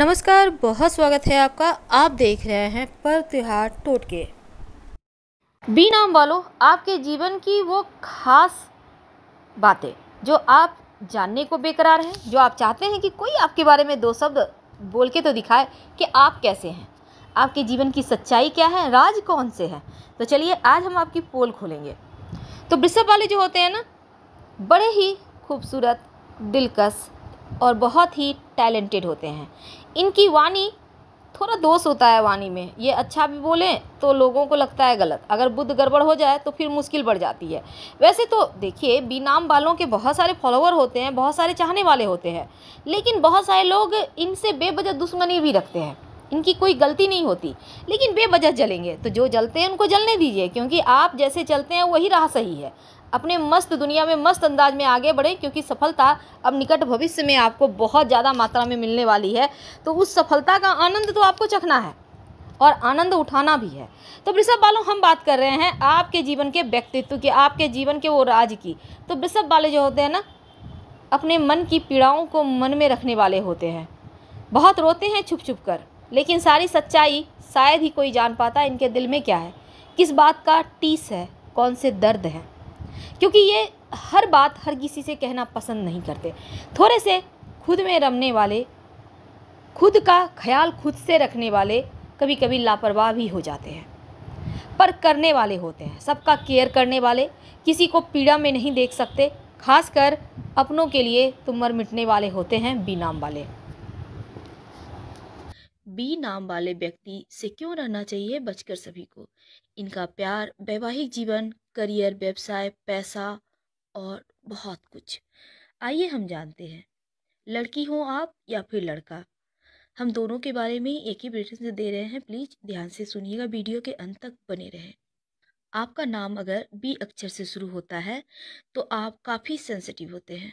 नमस्कार बहुत स्वागत है आपका आप देख रहे हैं पर्व त्योहार टोटके बी नाम वालों आपके जीवन की वो खास बातें जो आप जानने को बेकरार हैं जो आप चाहते हैं कि कोई आपके बारे में दो शब्द बोल के तो दिखाए कि आप कैसे हैं आपके जीवन की सच्चाई क्या है राज कौन से हैं तो चलिए आज हम आपकी पोल खोलेंगे तो वृषभ वाले जो होते हैं ना बड़े ही खूबसूरत दिलकश और बहुत ही टैलेंटेड होते हैं इनकी वाणी थोड़ा दोष होता है वाणी में ये अच्छा भी बोलें तो लोगों को लगता है गलत अगर बुद्ध गड़बड़ हो जाए तो फिर मुश्किल बढ़ जाती है वैसे तो देखिए बीनाम वालों के बहुत सारे फॉलोअर होते हैं बहुत सारे चाहने वाले होते हैं लेकिन बहुत सारे लोग इनसे बेबजह दुश्मनी भी रखते हैं इनकी कोई गलती नहीं होती लेकिन बेबजह जलेंगे तो जो जलते हैं उनको जलने दीजिए क्योंकि आप जैसे चलते हैं वही राह सही है अपने मस्त दुनिया में मस्त अंदाज में आगे बढ़े क्योंकि सफलता अब निकट भविष्य में आपको बहुत ज़्यादा मात्रा में मिलने वाली है तो उस सफलता का आनंद तो आपको चखना है और आनंद उठाना भी है तो वृषभ बालों हम बात कर रहे हैं आपके जीवन के व्यक्तित्व की आपके जीवन के वो राज की तो वृषभ वाले जो होते हैं ना अपने मन की पीड़ाओं को मन में रखने वाले होते हैं बहुत रोते हैं छुप छुप कर लेकिन सारी सच्चाई शायद ही कोई जान पाता इनके दिल में क्या है किस बात का टीस है कौन से दर्द हैं क्योंकि ये हर बात हर किसी से कहना पसंद नहीं करते थोड़े से खुद में रमने वाले खुद का ख्याल खुद से रखने वाले कभी कभी लापरवाह भी हो जाते हैं पर करने वाले होते हैं सबका केयर करने वाले किसी को पीड़ा में नहीं देख सकते खासकर अपनों के लिए तो मर मिटने वाले होते हैं बी नाम वाले बी नाम वाले व्यक्ति से क्यों रहना चाहिए बचकर सभी को इनका प्यार वैवाहिक जीवन करियर व्यवसाय पैसा और बहुत कुछ आइए हम जानते हैं लड़की हो आप या फिर लड़का हम दोनों के बारे में एक ही ब्रिटेन से दे रहे हैं प्लीज़ ध्यान से सुनिएगा वीडियो के अंत तक बने रहें आपका नाम अगर बी अक्षर से शुरू होता है तो आप काफ़ी सेंसिटिव होते हैं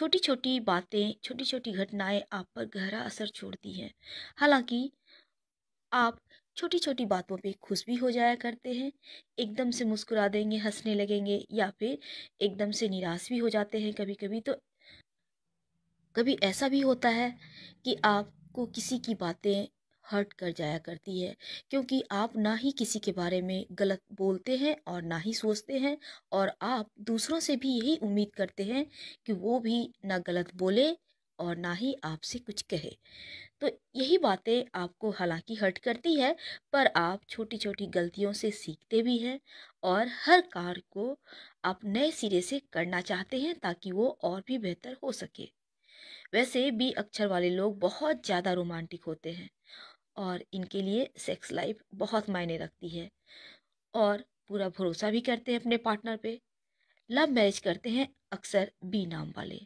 छोटी छोटी बातें छोटी छोटी घटनाएं आप पर गहरा असर छोड़ती हैं हालांकि आप छोटी छोटी बातों पे खुश भी हो जाया करते हैं एकदम से मुस्कुरा देंगे हंसने लगेंगे या फिर एकदम से निराश भी हो जाते हैं कभी कभी तो कभी ऐसा भी होता है कि आपको किसी की बातें हर्ट कर जाया करती है क्योंकि आप ना ही किसी के बारे में गलत बोलते हैं और ना ही सोचते हैं और आप दूसरों से भी यही उम्मीद करते हैं कि वो भी ना गलत बोले और ना ही आपसे कुछ कहे तो यही बातें आपको हालांकि हर्ट करती है पर आप छोटी छोटी गलतियों से सीखते भी हैं और हर कार्य को आप नए सिरे से करना चाहते हैं ताकि वो और भी बेहतर हो सके वैसे बी अक्षर वाले लोग बहुत ज़्यादा रोमांटिक होते हैं और इनके लिए सेक्स लाइफ बहुत मायने रखती है और पूरा भरोसा भी करते हैं अपने पार्टनर पे लव मैरिज करते हैं अक्सर बी नाम वाले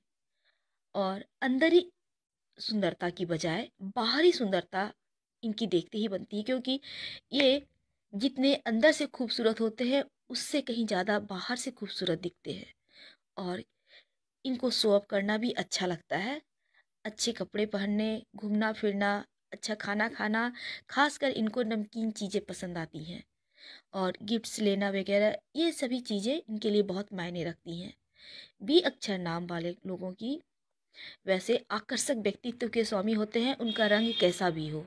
और अंदर ही सुंदरता की बजाय बाहरी सुंदरता इनकी देखते ही बनती है क्योंकि ये जितने अंदर से खूबसूरत होते हैं उससे कहीं ज़्यादा बाहर से खूबसूरत दिखते हैं और इनको शो अप करना भी अच्छा लगता है अच्छे कपड़े पहनने घूमना फिरना अच्छा खाना खाना खासकर इनको नमकीन चीज़ें पसंद आती हैं और गिफ्ट्स लेना वगैरह ये सभी चीज़ें इनके लिए बहुत मायने रखती हैं बी अक्षर नाम वाले लोगों की वैसे आकर्षक व्यक्तित्व के स्वामी होते हैं उनका रंग कैसा भी हो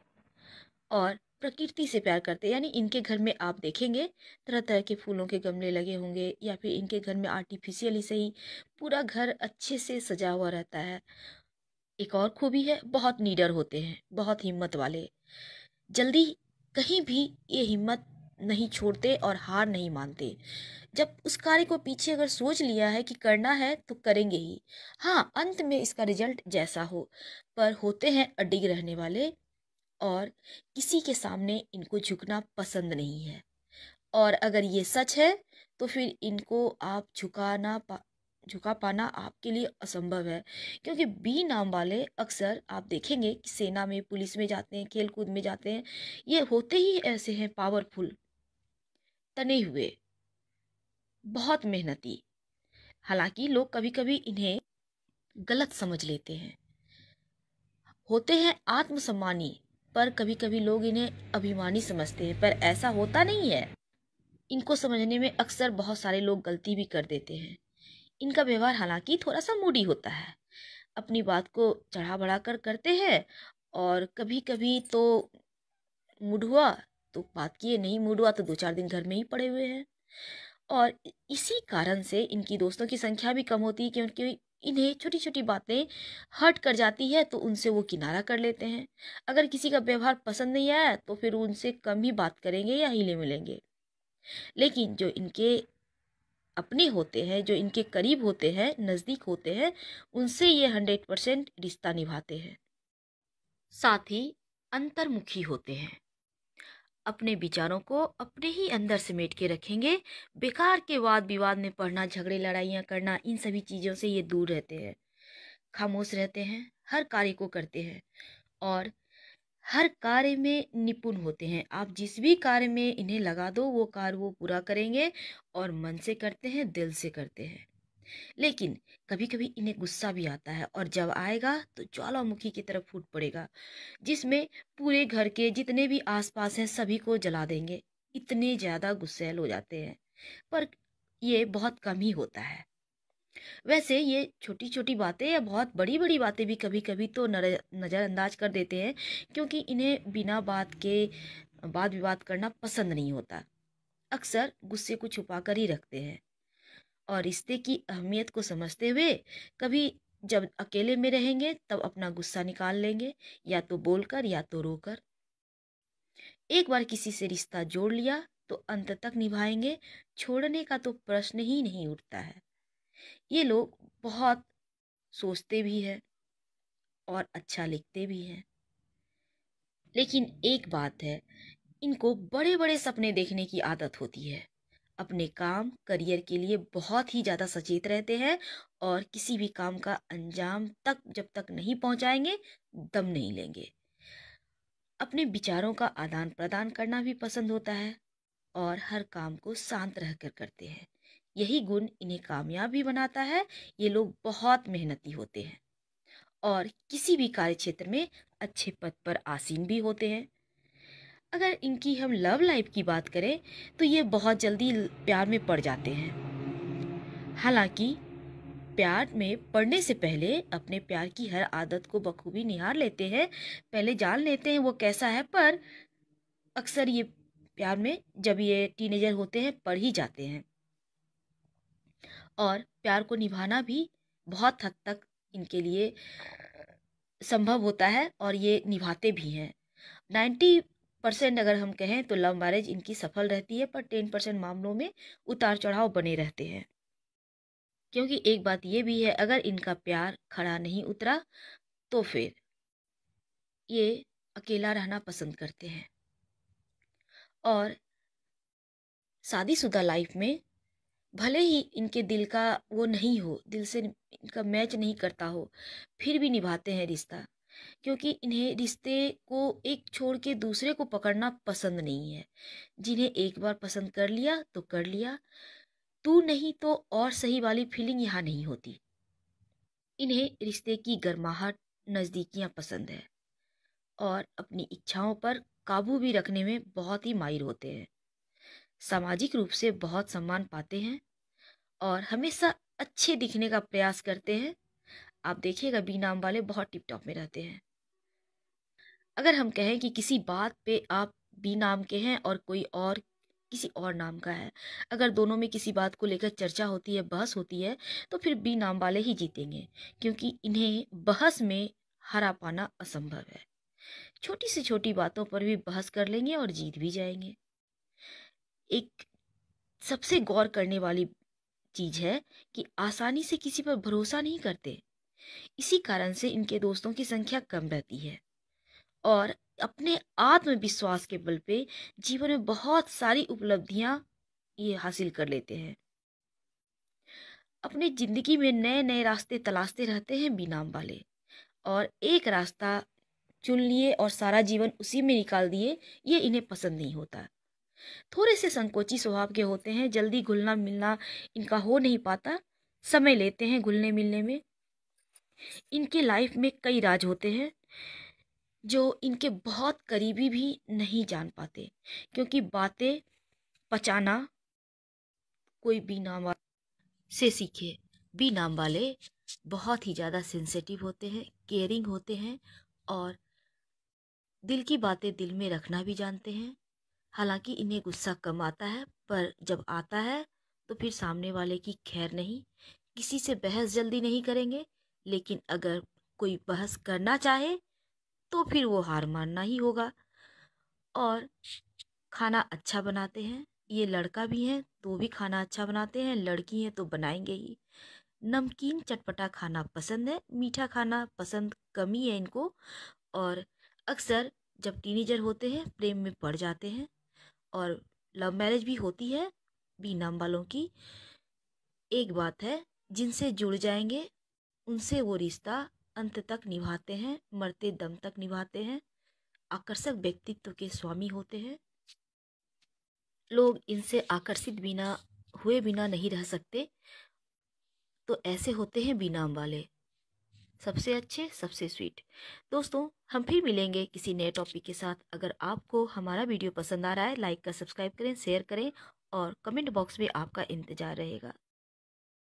और प्रकृति से प्यार करते हैं यानी इनके घर में आप देखेंगे तरह तरह के फूलों के गमले लगे होंगे या फिर इनके घर में आर्टिफिशियली सही पूरा घर अच्छे से सजा हुआ रहता है एक और खूबी है बहुत नीडर होते हैं बहुत हिम्मत वाले जल्दी कहीं भी ये हिम्मत नहीं छोड़ते और हार नहीं मानते जब उस कार्य को पीछे अगर सोच लिया है कि करना है तो करेंगे ही हाँ अंत में इसका रिजल्ट जैसा हो पर होते हैं अडिग रहने वाले और किसी के सामने इनको झुकना पसंद नहीं है और अगर ये सच है तो फिर इनको आप झुकाना पा झुका पाना आपके लिए असंभव है क्योंकि बी नाम वाले अक्सर आप देखेंगे कि सेना में पुलिस में जाते हैं खेल कूद में जाते हैं ये होते ही ऐसे हैं पावरफुल तने हुए बहुत मेहनती हालांकि लोग कभी कभी इन्हें गलत समझ लेते हैं होते हैं आत्मसम्मानी पर कभी कभी लोग इन्हें अभिमानी समझते हैं पर ऐसा होता नहीं है इनको समझने में अक्सर बहुत सारे लोग गलती भी कर देते हैं इनका व्यवहार हालांकि थोड़ा सा मूडी होता है अपनी बात को चढ़ा बढ़ा कर करते हैं और कभी कभी तो मुड हुआ तो बात की ये नहीं मूड हुआ तो दो चार दिन घर में ही पड़े हुए हैं और इसी कारण से इनकी दोस्तों की संख्या भी कम होती है क्योंकि इन्हें छोटी छोटी बातें हर्ट कर जाती है तो उनसे वो किनारा कर लेते हैं अगर किसी का व्यवहार पसंद नहीं आया तो फिर उनसे कम ही बात करेंगे या हिले मिलेंगे लेकिन जो इनके अपने होते हैं जो इनके करीब होते हैं नज़दीक होते हैं उनसे ये हंड्रेड परसेंट रिश्ता निभाते हैं साथ ही अंतर्मुखी होते हैं अपने विचारों को अपने ही अंदर समेट के रखेंगे बेकार के वाद विवाद में पढ़ना झगड़े लड़ाइयाँ करना इन सभी चीज़ों से ये दूर रहते हैं खामोश रहते हैं हर कार्य को करते हैं और हर कार्य में निपुण होते हैं आप जिस भी कार्य में इन्हें लगा दो वो कार्य वो पूरा करेंगे और मन से करते हैं दिल से करते हैं लेकिन कभी कभी इन्हें गुस्सा भी आता है और जब आएगा तो ज्वालामुखी की तरफ फूट पड़ेगा जिसमें पूरे घर के जितने भी आसपास हैं सभी को जला देंगे इतने ज़्यादा गुस्सेल हो जाते हैं पर ये बहुत कम ही होता है वैसे ये छोटी छोटी बातें या बहुत बड़ी बड़ी बातें भी कभी कभी तो नज़रअंदाज कर देते हैं क्योंकि इन्हें बिना बात के वाद विवाद करना पसंद नहीं होता अक्सर गुस्से को छुपा कर ही रखते हैं और रिश्ते की अहमियत को समझते हुए कभी जब अकेले में रहेंगे तब अपना गुस्सा निकाल लेंगे या तो बोलकर या तो रोकर एक बार किसी से रिश्ता जोड़ लिया तो अंत तक निभाएंगे छोड़ने का तो प्रश्न ही नहीं उठता है ये लोग बहुत सोचते भी हैं और अच्छा लिखते भी हैं लेकिन एक बात है इनको बड़े बड़े सपने देखने की आदत होती है अपने काम करियर के लिए बहुत ही ज़्यादा सचेत रहते हैं और किसी भी काम का अंजाम तक जब तक नहीं पहुँचाएंगे दम नहीं लेंगे अपने विचारों का आदान प्रदान करना भी पसंद होता है और हर काम को शांत कर करते हैं यही गुण इन्हें कामयाब भी बनाता है ये लोग बहुत मेहनती होते हैं और किसी भी कार्य क्षेत्र में अच्छे पद पर आसीन भी होते हैं अगर इनकी हम लव लाइफ की बात करें तो ये बहुत जल्दी प्यार में पड़ जाते हैं हालांकि प्यार में पड़ने से पहले अपने प्यार की हर आदत को बखूबी निहार लेते हैं पहले जान लेते हैं वो कैसा है पर अक्सर ये प्यार में जब ये टीनेजर होते हैं पढ़ ही जाते हैं और प्यार को निभाना भी बहुत हद तक इनके लिए संभव होता है और ये निभाते भी हैं नाइन्टी परसेंट अगर हम कहें तो लव मैरिज इनकी सफल रहती है पर टेन परसेंट मामलों में उतार चढ़ाव बने रहते हैं क्योंकि एक बात ये भी है अगर इनका प्यार खड़ा नहीं उतरा तो फिर ये अकेला रहना पसंद करते हैं और शादीशुदा लाइफ में भले ही इनके दिल का वो नहीं हो दिल से इनका मैच नहीं करता हो फिर भी निभाते हैं रिश्ता क्योंकि इन्हें रिश्ते को एक छोड़ के दूसरे को पकड़ना पसंद नहीं है जिन्हें एक बार पसंद कर लिया तो कर लिया तू नहीं तो और सही वाली फीलिंग यहाँ नहीं होती इन्हें रिश्ते की गर्माहट नज़दीकियाँ पसंद है और अपनी इच्छाओं पर काबू भी रखने में बहुत ही माहिर होते हैं सामाजिक रूप से बहुत सम्मान पाते हैं और हमेशा अच्छे दिखने का प्रयास करते हैं आप देखिएगा बी नाम वाले बहुत टिप टॉप में रहते हैं अगर हम कहें कि किसी बात पे आप बी नाम के हैं और कोई और किसी और नाम का है अगर दोनों में किसी बात को लेकर चर्चा होती है बहस होती है तो फिर बी नाम वाले ही जीतेंगे क्योंकि इन्हें बहस में हरा पाना असंभव है छोटी से छोटी बातों पर भी बहस कर लेंगे और जीत भी जाएंगे एक सबसे गौर करने वाली चीज़ है कि आसानी से किसी पर भरोसा नहीं करते इसी कारण से इनके दोस्तों की संख्या कम रहती है और अपने आत्मविश्वास के बल पे जीवन में बहुत सारी उपलब्धियां ये हासिल कर लेते हैं अपनी ज़िंदगी में नए नए रास्ते तलाशते रहते हैं बीनाम वाले और एक रास्ता चुन लिए और सारा जीवन उसी में निकाल दिए ये इन्हें पसंद नहीं होता थोड़े से संकोची स्वभाव के होते हैं जल्दी घुलना मिलना इनका हो नहीं पाता समय लेते हैं घुलने मिलने में इनके लाइफ में कई राज होते हैं जो इनके बहुत करीबी भी नहीं जान पाते क्योंकि बातें पचाना कोई बी नाम से सीखे बी नाम वाले बहुत ही ज़्यादा सेंसिटिव होते हैं केयरिंग होते हैं और दिल की बातें दिल में रखना भी जानते हैं हालांकि इन्हें गुस्सा कम आता है पर जब आता है तो फिर सामने वाले की खैर नहीं किसी से बहस जल्दी नहीं करेंगे लेकिन अगर कोई बहस करना चाहे तो फिर वो हार मानना ही होगा और खाना अच्छा बनाते हैं ये लड़का भी हैं तो भी खाना अच्छा बनाते हैं लड़की हैं तो बनाएंगे ही नमकीन चटपटा खाना पसंद है मीठा खाना पसंद कमी है इनको और अक्सर जब टीनेजर होते हैं प्रेम में पड़ जाते हैं और लव मैरिज भी होती है बी नाम वालों की एक बात है जिनसे जुड़ जाएंगे उनसे वो रिश्ता अंत तक निभाते हैं मरते दम तक निभाते हैं आकर्षक व्यक्तित्व के स्वामी होते हैं लोग इनसे आकर्षित बिना हुए बिना नहीं रह सकते तो ऐसे होते हैं बीनाम वाले सबसे अच्छे सबसे स्वीट दोस्तों हम फिर मिलेंगे किसी नए टॉपिक के साथ अगर आपको हमारा वीडियो पसंद आ रहा है लाइक का सब्सक्राइब करें शेयर करें और कमेंट बॉक्स में आपका इंतज़ार रहेगा